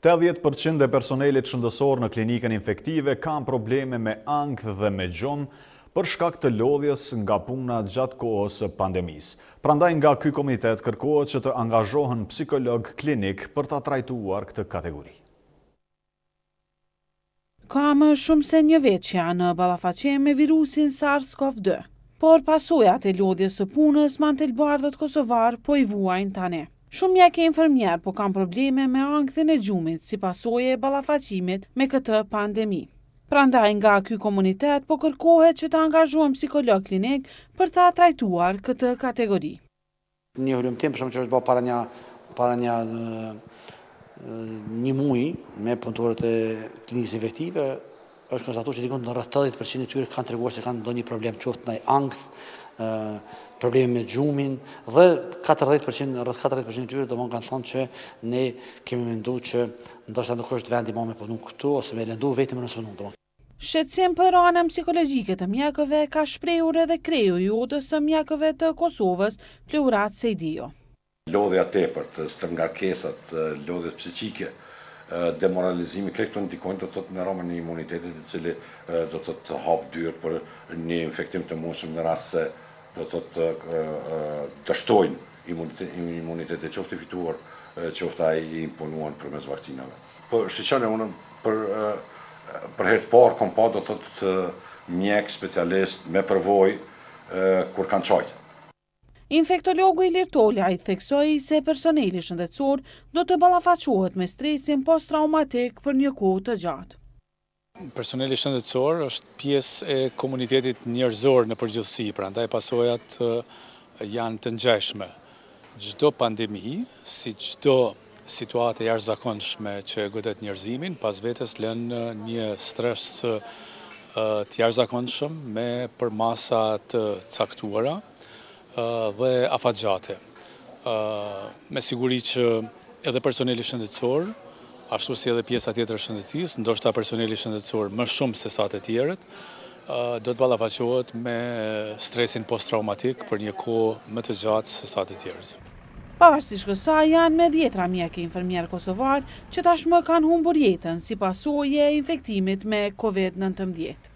80% e personelit shëndësor në klinikën infektive kam probleme me angth dhe me gjumë për shkak të lodhjes nga puna gjatë kohës pandemis. Prandaj nga ky komitet kërkohet që të angazhohen psikolog klinik për të trajtuar këtë kategori. Ka më shumë se një veqja në balafacje me virusin SARS-CoV-2, por pasojat e lodhjes së punës mantelbardhët Kosovar po i vuajnë tane. Shumë një ke infermjerë, po kam probleme me angthin e gjumit si pasoje e balafacimit me këtë pandemi. Pra ndaj nga ky komunitet, po kërkohet që të angazhuam psikolog klinik për ta trajtuar këtë kategori. Një hëllum tim, përshëmë që është bërë para një, para një, një mui me punëtorët e klinikës infektive, është konstatu që dikon në rrëtë 10% e tyre kanë të reguar se kanë do një problem qoftë në angth, probleme me gjumin, dhe 40%, rrët 40% tyre do mënë kanë thonë që ne kemi ndu që ndoshtë të nuk është vendi më me nuk këtu, ose me lëndu vetëm në nuk do mënë. për anëm psikologjike të mjekëve ka shprejur edhe kreju i utës të mjekëve të Kosovës, pleurat se i dio. Lodhja tepër të stërngarkesat, lodhjet psikike, demoralizimi, krektu në ndikojnë të të të nëromë një imunitetit të cili të të të hapë dyrë për një infektim të mundshëm në rrasë se dhe të të dështojnë imunitet e qofte fituar, qofta i imponuan po, për mes vakcinave. Për shqeqane, unë për herë të parë, kom pa do të të mjek specialist, me përvoj, kur kanë qajtë. Infektologu i Lirtoli a i theksoj se personeli shëndetsor do të balafachohet me stresin post-traumatik për një kohë të gjatë. Personeli shëndetësor është pjesë e komunitetit njërzor në përgjithsi, pra ndaj pasojat janë të njëshme. Gjdo pandemi, si gjdo situate jarë zakonshme që gëtet njërzimin, pas vetës lënë një stres të jarë zakonshme me përmasat caktuara dhe afatgjate. Me siguri që edhe personeli shëndetësor, ashtu si edhe pjesa tjetër shëndetësis, ndoshta personeli shëndetësor më shumë se sate të tjerët, do të balafaqohet me stresin post-traumatik për një ko më të gjatë se sate të tjerët. Pavarësish shkësa janë me djetra mjek e infermjerë kosovarë që tashmë kanë humbur jetën si pasoje infektimit me COVID-19.